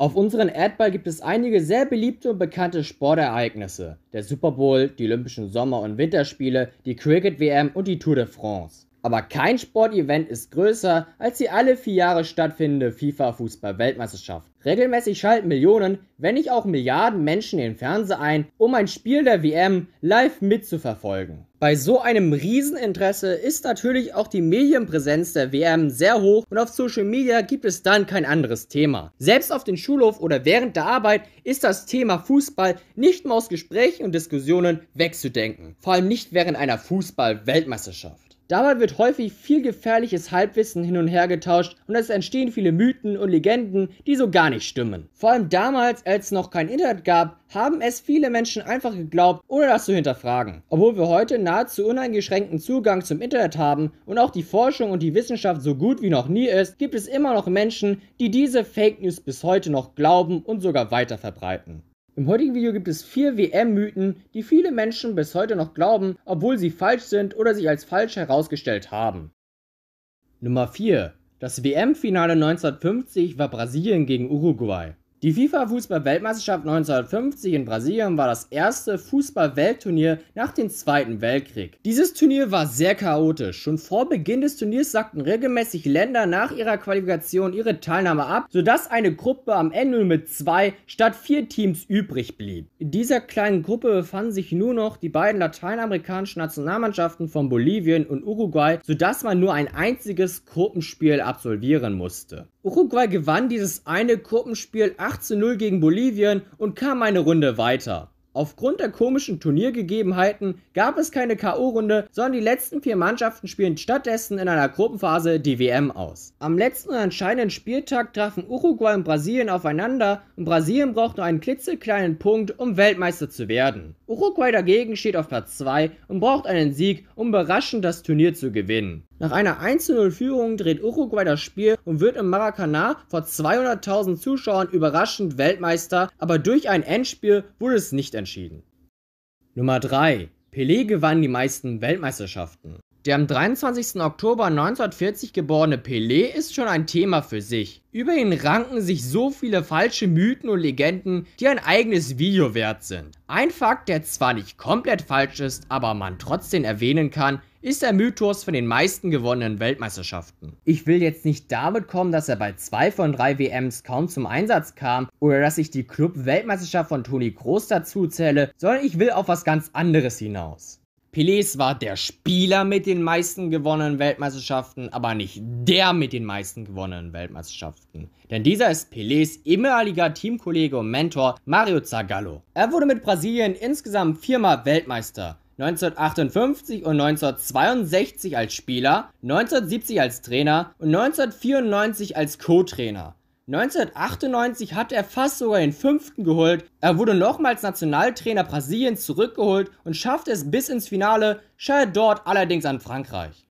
Auf unserem Erdball gibt es einige sehr beliebte und bekannte Sportereignisse: der Super Bowl, die Olympischen Sommer und Winterspiele, die Cricket-WM und die Tour de France aber kein Sportevent ist größer als die alle vier Jahre stattfindende FIFA-Fußball-Weltmeisterschaft. Regelmäßig schalten Millionen, wenn nicht auch Milliarden Menschen den Fernseher ein, um ein Spiel der WM live mitzuverfolgen. Bei so einem Rieseninteresse ist natürlich auch die Medienpräsenz der WM sehr hoch und auf Social Media gibt es dann kein anderes Thema. Selbst auf dem Schulhof oder während der Arbeit ist das Thema Fußball nicht mehr aus Gesprächen und Diskussionen wegzudenken. Vor allem nicht während einer Fußball-Weltmeisterschaft. Dabei wird häufig viel gefährliches Halbwissen hin und her getauscht und es entstehen viele Mythen und Legenden, die so gar nicht stimmen. Vor allem damals, als es noch kein Internet gab, haben es viele Menschen einfach geglaubt, ohne das zu hinterfragen. Obwohl wir heute nahezu uneingeschränkten Zugang zum Internet haben und auch die Forschung und die Wissenschaft so gut wie noch nie ist, gibt es immer noch Menschen, die diese Fake News bis heute noch glauben und sogar weiter verbreiten. Im heutigen Video gibt es vier WM-Mythen, die viele Menschen bis heute noch glauben, obwohl sie falsch sind oder sich als falsch herausgestellt haben. Nummer 4. Das WM-Finale 1950 war Brasilien gegen Uruguay. Die FIFA-Fußball-Weltmeisterschaft 1950 in Brasilien war das erste Fußball-Weltturnier nach dem Zweiten Weltkrieg. Dieses Turnier war sehr chaotisch. Schon vor Beginn des Turniers sagten regelmäßig Länder nach ihrer Qualifikation ihre Teilnahme ab, sodass eine Gruppe am Ende mit zwei statt vier Teams übrig blieb. In dieser kleinen Gruppe befanden sich nur noch die beiden lateinamerikanischen Nationalmannschaften von Bolivien und Uruguay, sodass man nur ein einziges Gruppenspiel absolvieren musste. Uruguay gewann dieses eine Gruppenspiel 8 zu 0 gegen Bolivien und kam eine Runde weiter. Aufgrund der komischen Turniergegebenheiten gab es keine K.O.-Runde, sondern die letzten vier Mannschaften spielen stattdessen in einer Gruppenphase die WM aus. Am letzten und entscheidenden Spieltag trafen Uruguay und Brasilien aufeinander und Brasilien braucht nur einen klitzekleinen Punkt, um Weltmeister zu werden. Uruguay dagegen steht auf Platz 2 und braucht einen Sieg, um überraschend das Turnier zu gewinnen. Nach einer 1-0-Führung dreht Uruguay das Spiel und wird im Maracanã vor 200.000 Zuschauern überraschend Weltmeister, aber durch ein Endspiel wurde es nicht entschieden. Nummer 3. Pelé gewann die meisten Weltmeisterschaften. Der am 23. Oktober 1940 geborene Pelé ist schon ein Thema für sich. Über ihn ranken sich so viele falsche Mythen und Legenden, die ein eigenes Video wert sind. Ein Fakt, der zwar nicht komplett falsch ist, aber man trotzdem erwähnen kann, ist der Mythos von den meisten gewonnenen Weltmeisterschaften. Ich will jetzt nicht damit kommen, dass er bei zwei von drei WMs kaum zum Einsatz kam oder dass ich die Club-Weltmeisterschaft von Toni Kroos dazu zähle, sondern ich will auf was ganz anderes hinaus. Pelés war der Spieler mit den meisten gewonnenen Weltmeisterschaften, aber nicht der mit den meisten gewonnenen Weltmeisterschaften. Denn dieser ist Pelés ehemaliger Teamkollege und Mentor Mario Zagallo. Er wurde mit Brasilien insgesamt viermal Weltmeister. 1958 und 1962 als Spieler, 1970 als Trainer und 1994 als Co-Trainer. 1998 hat er fast sogar den fünften geholt. Er wurde nochmals Nationaltrainer Brasiliens zurückgeholt und schaffte es bis ins Finale, scheitert dort allerdings an Frankreich.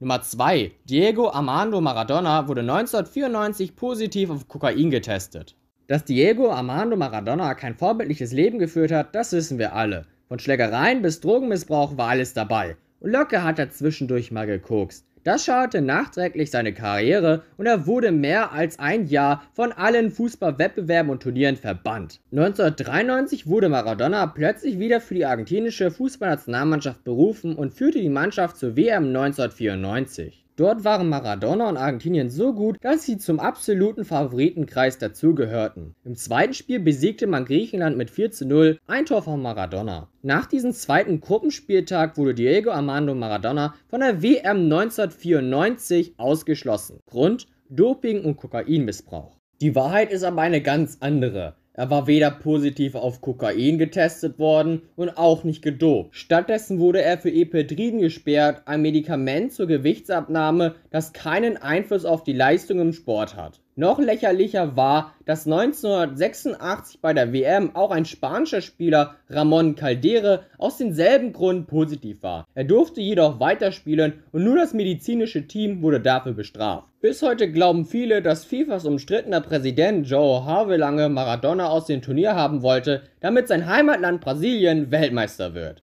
Nummer 2. Diego Armando Maradona wurde 1994 positiv auf Kokain getestet. Dass Diego Armando Maradona kein vorbildliches Leben geführt hat, das wissen wir alle. Von Schlägereien bis Drogenmissbrauch war alles dabei. Und locker hat er zwischendurch mal gekokst. Das schaute nachträglich seine Karriere und er wurde mehr als ein Jahr von allen Fußballwettbewerben und Turnieren verbannt. 1993 wurde Maradona plötzlich wieder für die argentinische Fußballnationalmannschaft berufen und führte die Mannschaft zur WM 1994. Dort waren Maradona und Argentinien so gut, dass sie zum absoluten Favoritenkreis dazugehörten. Im zweiten Spiel besiegte man Griechenland mit 4 zu 0, ein Tor von Maradona. Nach diesem zweiten Gruppenspieltag wurde Diego Armando Maradona von der WM 1994 ausgeschlossen. Grund Doping und Kokainmissbrauch. Die Wahrheit ist aber eine ganz andere. Er war weder positiv auf Kokain getestet worden und auch nicht gedopt. Stattdessen wurde er für Epidriden gesperrt, ein Medikament zur Gewichtsabnahme, das keinen Einfluss auf die Leistung im Sport hat. Noch lächerlicher war, dass 1986 bei der WM auch ein spanischer Spieler Ramon Caldere aus denselben Gründen positiv war. Er durfte jedoch weiterspielen und nur das medizinische Team wurde dafür bestraft. Bis heute glauben viele, dass FIFAs umstrittener Präsident Joe Havelange Maradona aus dem Turnier haben wollte, damit sein Heimatland Brasilien Weltmeister wird.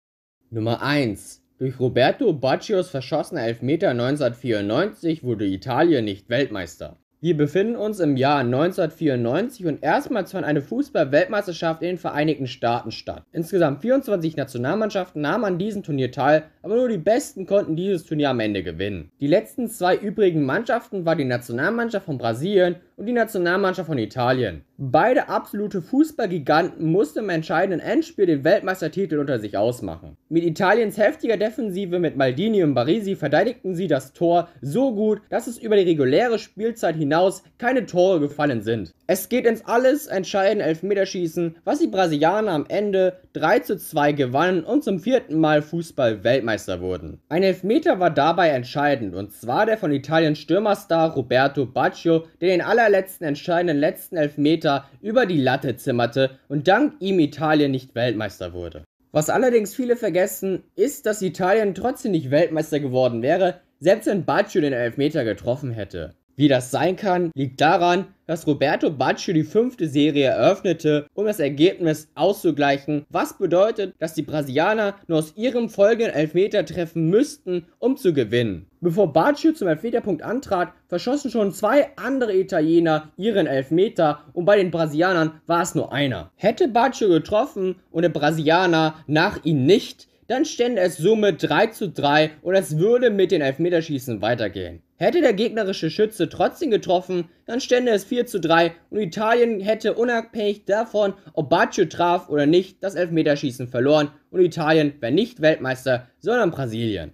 Nummer 1 durch Roberto Baccios verschossener Elfmeter 1994 wurde Italien nicht Weltmeister. Wir befinden uns im Jahr 1994 und erstmals fand eine Fußball-Weltmeisterschaft in den Vereinigten Staaten statt. Insgesamt 24 Nationalmannschaften nahmen an diesem Turnier teil, aber nur die Besten konnten dieses Turnier am Ende gewinnen. Die letzten zwei übrigen Mannschaften waren die Nationalmannschaft von Brasilien und die Nationalmannschaft von Italien. Beide absolute Fußballgiganten mussten im entscheidenden Endspiel den Weltmeistertitel unter sich ausmachen. Mit Italiens heftiger Defensive mit Maldini und Barisi verteidigten sie das Tor so gut, dass es über die reguläre Spielzeit hinaus keine Tore gefallen sind. Es geht ins alles entscheidende Elfmeterschießen, was die Brasilianer am Ende 3 zu 2 gewannen und zum vierten Mal Fußball-Weltmeister wurden. Ein Elfmeter war dabei entscheidend und zwar der von Italiens Stürmerstar Roberto Baccio, der den aller allerletzten entscheidenden letzten Elfmeter über die Latte zimmerte und dank ihm Italien nicht Weltmeister wurde. Was allerdings viele vergessen, ist, dass Italien trotzdem nicht Weltmeister geworden wäre, selbst wenn Baccio den Elfmeter getroffen hätte. Wie das sein kann, liegt daran, dass Roberto Baccio die fünfte Serie eröffnete, um das Ergebnis auszugleichen, was bedeutet, dass die Brasilianer nur aus ihrem folgenden Elfmeter treffen müssten, um zu gewinnen. Bevor Baccio zum Elfmeterpunkt antrat, verschossen schon zwei andere Italiener ihren Elfmeter und bei den Brasilianern war es nur einer. Hätte Baccio getroffen und der Brasilianer nach ihm nicht, dann stände es somit 3 zu 3 und es würde mit den Elfmeterschießen weitergehen. Hätte der gegnerische Schütze trotzdem getroffen, dann stände es 4 zu 3 und Italien hätte unabhängig davon, ob Baccio traf oder nicht, das Elfmeterschießen verloren und Italien wäre nicht Weltmeister, sondern Brasilien.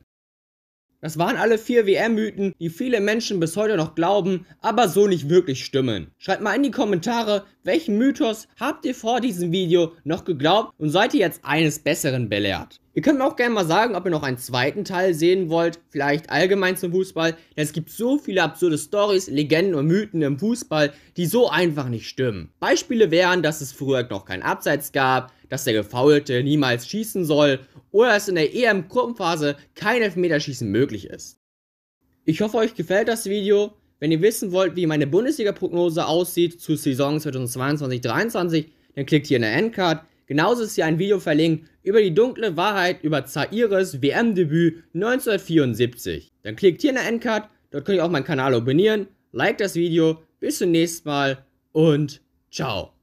Das waren alle vier WM-Mythen, die viele Menschen bis heute noch glauben, aber so nicht wirklich stimmen. Schreibt mal in die Kommentare, welchen Mythos habt ihr vor diesem Video noch geglaubt und seid ihr jetzt eines Besseren belehrt? Ihr könnt mir auch gerne mal sagen, ob ihr noch einen zweiten Teil sehen wollt, vielleicht allgemein zum Fußball, denn es gibt so viele absurde Stories, Legenden und Mythen im Fußball, die so einfach nicht stimmen. Beispiele wären, dass es früher noch kein Abseits gab, dass der Gefaulte niemals schießen soll oder dass in der EM-Gruppenphase kein Elfmeterschießen möglich ist. Ich hoffe, euch gefällt das Video. Wenn ihr wissen wollt, wie meine Bundesliga-Prognose aussieht zu Saison 2022 2023 dann klickt hier in der Endcard. Genauso ist hier ein Video verlinkt über die dunkle Wahrheit über Zaires WM-Debüt 1974. Dann klickt hier in der Endcard, dort könnt ihr auch meinen Kanal abonnieren, liked das Video, bis zum nächsten Mal und ciao.